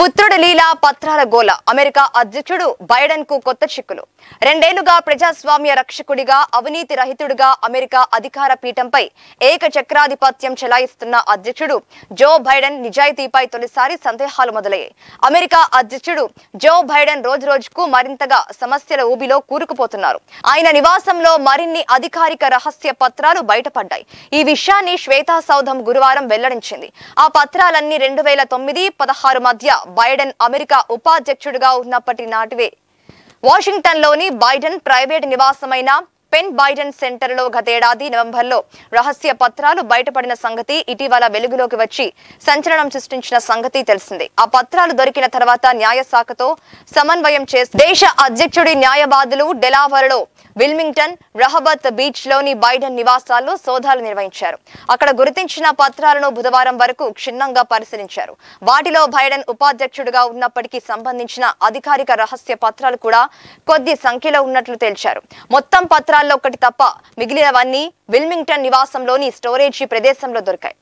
పుత్రుడి లీలా పత్రాల గోల అమెరికా అధ్యక్షుడు బైడెన్ కు కొత్త చిక్కులు రెండేళ్లుగా ప్రజాస్వామ్య రక్షకుడిగా అవినీతి రహితుడిగా అమెరికా అధికార పీఠంపై ఏక చక్రాధిపత్యం చెలాయిస్తున్న అధ్యక్షుడు జో బైడెన్ నిజాయితీపై తొలిసారి సందేహాలు మొదలయ్యాయి అమెరికా అధ్యక్షుడు జో బైడెన్ రోజు రోజుకు మరింతగా సమస్యల ఊబిలో కూరుకుపోతున్నారు ఆయన నివాసంలో మరిన్ని అధికారిక రహస్య పత్రాలు బయటపడ్డాయి ఈ విషయాన్ని శ్వేతా సౌధం గురువారం వెల్లడించింది ఆ పత్రాలన్నీ రెండు వేల తొమ్మిది పదహారు మధ్య బైడెన్ అమెరికా ఉపాధ్యక్షుడిగా ఉన్నప్పటి నాటివే వాషింగ్టన్లోని బైడెన్ ప్రైవేట్ నివాసమైన పెన్ బైడెన్ సెంటర్లో గతేడాది నవంబర్లో రహస్య పత్రాలు బయటపడిన సంగతి ఇటీవల వెలుగులోకి వచ్చి సంచలనం సృష్టించిన సంగతి తెలిసింది ఆ పత్రాలు దొరికిన తర్వాత న్యాయశాఖతో సమన్వయం చేసి దేశ అధ్యక్షుడి న్యాయవాదులు డెలావర్లో విల్మింగ్టన్ రహబత్ బీచ్ లోని బైడెన్ నివాసాల్లో సోదాలు నిర్వహించారు అక్కడ గుర్తించిన పత్రాలను బుధవారం వరకు క్షుణ్ణంగా పరిశీలించారు వాటిలో బైడెన్ ఉపాధ్యక్షుడిగా ఉన్నప్పటికీ సంబంధించిన అధికారిక రహస్య పత్రాలు కూడా కొద్ది సంఖ్యలో ఉన్నట్లు తేల్చారు మొత్తం పత్రాలు ఒకటి తప్ప మిగిలినవన్నీ విల్మింగ్టన్ నివాసంలోని స్టోరేజీ ప్రదేశంలో దొరికాయి